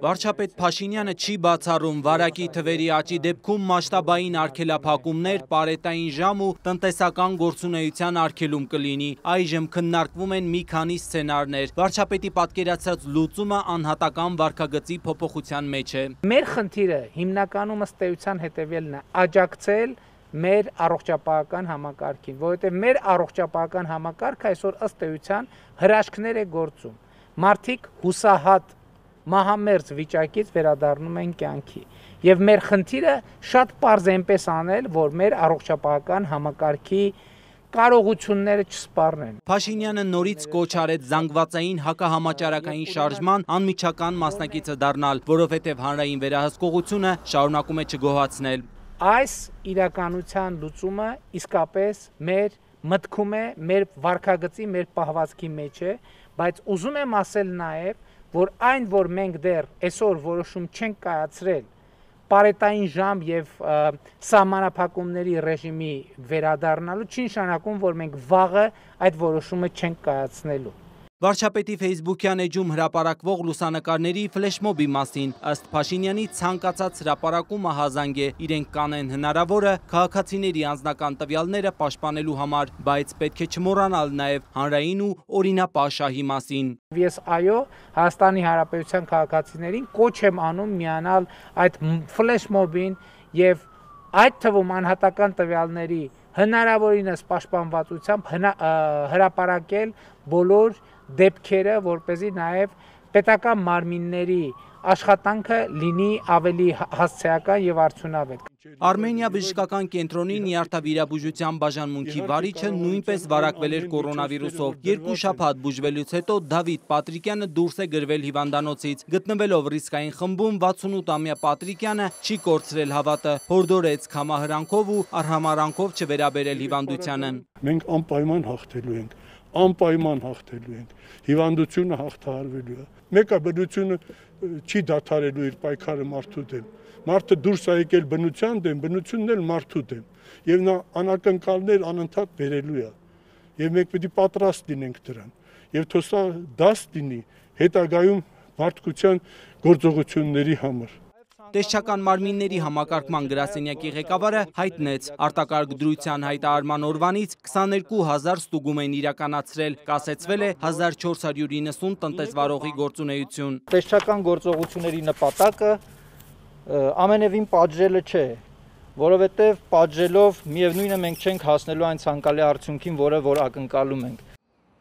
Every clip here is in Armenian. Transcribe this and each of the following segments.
Վարչապետ Փաշինյանը չի բացառում վարակի թվերի աճի դեպքում մասշտաբային արգելափակումներ, պարետային ժամ ու տնտեսական գործունեության արգելում կլինի։ Այժմ քննարկվում են մի քանի սցենարներ։ Վարչապետի պատկերացրած լուծումը անհատական վարկագծի փոփոխության մեջ է։ Մեր խնդիրը հիմնականում ըստ էության հետևելն է՝ աջակցել մեր առողջապահական համակարգին, որովհետև մեր առողջապահական համակարգը այսօր ըստ էության հրաշքներ է գործում։ Մարդիկ հուսահատ մահամերձ վիճակից վերադառնում են կյանքի։ Եվ մեր խնդիրը շատ པարզ այնպես անել, որ մեր առողջապահական համակարգի կարողությունները չսպառնեն։ Փաշինյանը նորից կոչ արեց զանգվածային հակահամաճարակային շարժման անմիջական մասնակիցը դառնալ, որովհետև հանրային վերահսկողությունը շարունակում է չգոհացնել։ Այս իրականության լուծումը իսկապես մեր մտքում է, մեր վարկագծի, մեր պահվածքի մեջ է, բայց ուզում եմ ասել նաև, որ այն որ մենք դեռ այսօր որոշում չենք կայացրել պարետային ժամ եւ սահմանափակումների ռեժիմի վերադառնալու չի նշանակում որ մենք վաղը այդ որոշումը չենք կայացնելու Վարչապետի Facebook-յան էջում հրապարակվող լուսանկարների ֆլեշմոբի մասին ըստ Փաշինյանի ցանկացած հրապարակում ահազանգ է իրենք կանեն հնարավորը քաղաքացիների անձնական տվյալները պաշտպանելու համար, բայց պետք է չմոռանալ նաև հանրային ու օրինապահ շահի մասին։ Ես այո, Հայաստանի Հանրապետության քաղաքացիներին կոչ եմ անում միանալ այդ ֆլեշմոբին եւ այդ թվում անհատական տվյալների հնարավորինս պաշտպանվածությամբ հրապարակել բոլոր դեպքերը, որ เป զի նաև պետական մարմինների աշխատանքը լինի ավելի հասցեական եւ արդյունավետ։ Արմենիա բժշկական կենտրոնի նյարդավիրաբուժության բաժանմունքի վարիչը նույնպես վարակվել էր կորոնավիրուսով։ Երկու շաբաթ բուժվելուց հետո Դավիթ Պատրիկյանը դուրս է գրվել հիվանդանոցից։ Գտնվելով ռիսկային խմբում 68-ամյա Պատրիկյանը չի կորցրել հավատը, հորդորեց համահրանքով ու արհամարանքով չվերաբերել հիվանդությանը։ Մենք անպայման հաղթելու ենք անպայման հաղթելու ենք։ Հիվանդությունը հաղթահարվելու է։ Մեկը բնությունը չի դադարելու իր պայքարը մարդու դեմ։ Մարդը դուրս է եկել բնության դեմ, բնությունն էլ մարդու դեմ։ Եվ նա անակնկալներ անընդհատ բերելու է։ Եվ մենք պետք է պատրաստ լինենք դրան։ Եվ թոսա դաս լինի հետագայում մարդկության գործողությունների համար։ Տեսչական մարմինների համակարգման գրասենյակի ղեկավարը հայտնեց արտակարգ դրության հայտարարման օրվանից 22000 ստուգում են իրականացրել, կասեցվել է 1490 տնտեսվարողի գործունեություն։ Տեսչական գործողությունների նպատակը ամենևին պատժելը չէ, որովհետև պատժելով միևնույնը մենք չենք հասնելու այն ցանկալի արդյունքին, որը որ ակնկալում ենք։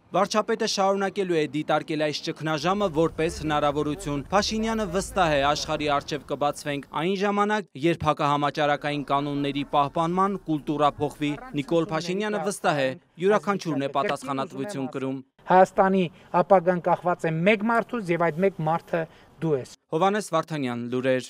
Վարչապետը շարունակելու է դիտարկել այս ճգնաժամը որպես հնարավորություն։ Փաշինյանը վստահ է աշխարհի արժև կբացվենք այն ժամանակ, երբ հակահամաճարակային կանոնների պահպանման կուլտուրա փոխվի։ Նիկոլ Փաշինյանը վստահ է, յուրաքանչյուրն է պատասխանատվություն կրում։ Հայաստանի ապագան կախված է մեկ մարդուց եւ այդ մեկ մարդը դու ես։ Հովանես Վարդանյան, լուրեր։